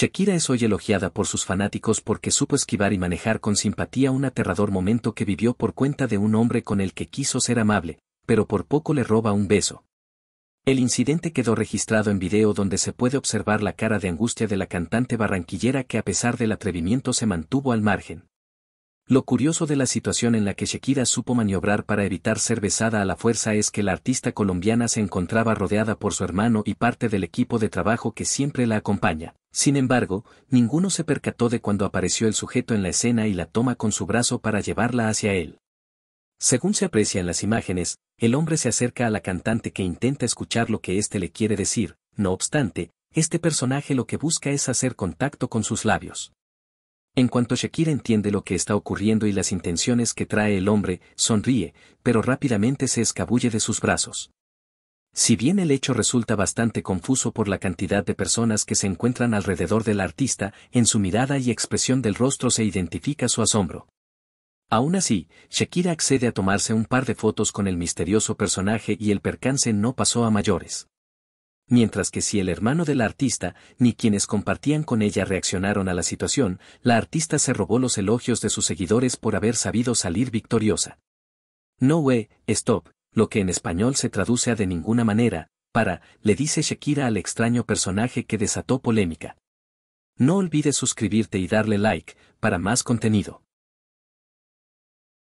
Shakira es hoy elogiada por sus fanáticos porque supo esquivar y manejar con simpatía un aterrador momento que vivió por cuenta de un hombre con el que quiso ser amable, pero por poco le roba un beso. El incidente quedó registrado en video donde se puede observar la cara de angustia de la cantante barranquillera que a pesar del atrevimiento se mantuvo al margen. Lo curioso de la situación en la que Shakira supo maniobrar para evitar ser besada a la fuerza es que la artista colombiana se encontraba rodeada por su hermano y parte del equipo de trabajo que siempre la acompaña. Sin embargo, ninguno se percató de cuando apareció el sujeto en la escena y la toma con su brazo para llevarla hacia él. Según se aprecia en las imágenes, el hombre se acerca a la cantante que intenta escuchar lo que éste le quiere decir, no obstante, este personaje lo que busca es hacer contacto con sus labios. En cuanto Shakira entiende lo que está ocurriendo y las intenciones que trae el hombre, sonríe, pero rápidamente se escabulle de sus brazos. Si bien el hecho resulta bastante confuso por la cantidad de personas que se encuentran alrededor del artista, en su mirada y expresión del rostro se identifica su asombro. Aún así, Shakira accede a tomarse un par de fotos con el misterioso personaje y el percance no pasó a mayores mientras que si el hermano de la artista ni quienes compartían con ella reaccionaron a la situación, la artista se robó los elogios de sus seguidores por haber sabido salir victoriosa. No way, stop, lo que en español se traduce a de ninguna manera, para, le dice Shakira al extraño personaje que desató polémica. No olvides suscribirte y darle like, para más contenido.